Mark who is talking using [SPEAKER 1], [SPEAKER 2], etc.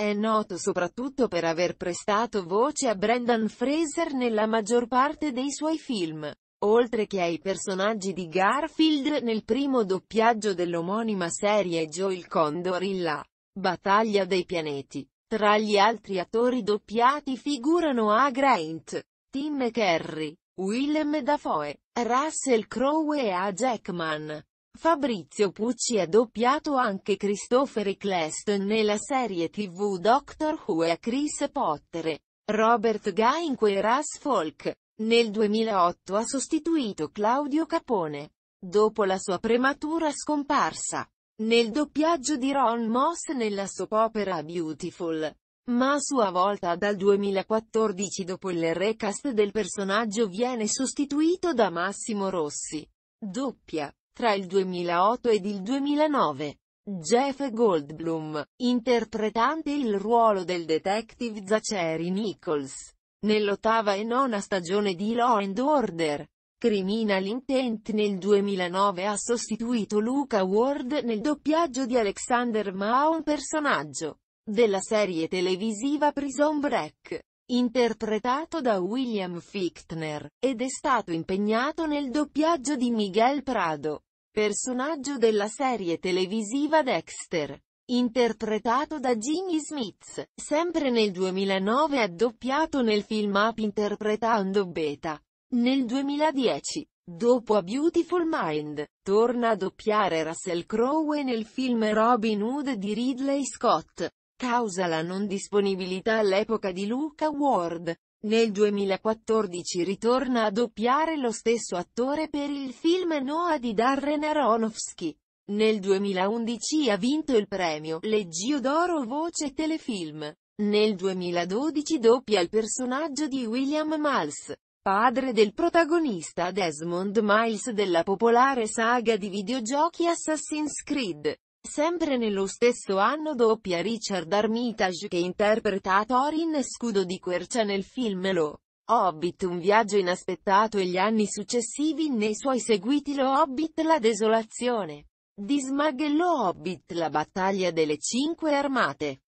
[SPEAKER 1] È noto soprattutto per aver prestato voce a Brendan Fraser nella maggior parte dei suoi film, oltre che ai personaggi di Garfield nel primo doppiaggio dell'omonima serie Joel Condor in La Battaglia dei Pianeti. Tra gli altri attori doppiati figurano A. Grant, Tim McCarry, Willem Dafoe, Russell Crowe e A. Jackman. Fabrizio Pucci ha doppiato anche Christopher Eccleston nella serie tv Doctor Who e Chris Potter, Robert Gainque e Russ Folk. Nel 2008 ha sostituito Claudio Capone, dopo la sua prematura scomparsa, nel doppiaggio di Ron Moss nella soap opera Beautiful. Ma a sua volta dal 2014 dopo il recast del personaggio viene sostituito da Massimo Rossi. Doppia tra il 2008 ed il 2009, Jeff Goldblum, interpretante il ruolo del detective Zachary Nichols, nell'ottava e nona stagione di Law and Order, Criminal Intent nel 2009 ha sostituito Luca Ward nel doppiaggio di Alexander Mao, personaggio della serie televisiva Prison Break, interpretato da William Fichtner, ed è stato impegnato nel doppiaggio di Miguel Prado personaggio della serie televisiva Dexter. Interpretato da Jimmy Smith, sempre nel 2009 ha doppiato nel film Up interpretando Beta. Nel 2010, dopo A Beautiful Mind, torna a doppiare Russell Crowe nel film Robin Hood di Ridley Scott. Causa la non disponibilità all'epoca di Luca Ward, nel 2014 ritorna a doppiare lo stesso attore per il film Noah di Darren Aronofsky. Nel 2011 ha vinto il premio Leggio d'Oro Voce Telefilm. Nel 2012 doppia il personaggio di William Miles, padre del protagonista Desmond Miles della popolare saga di videogiochi Assassin's Creed. Sempre nello stesso anno doppia Richard Armitage che interpreta Thorin Scudo di Quercia nel film Lo Hobbit Un viaggio inaspettato e gli anni successivi nei suoi seguiti Lo Hobbit La desolazione di Smag e Lo Hobbit La battaglia delle cinque armate.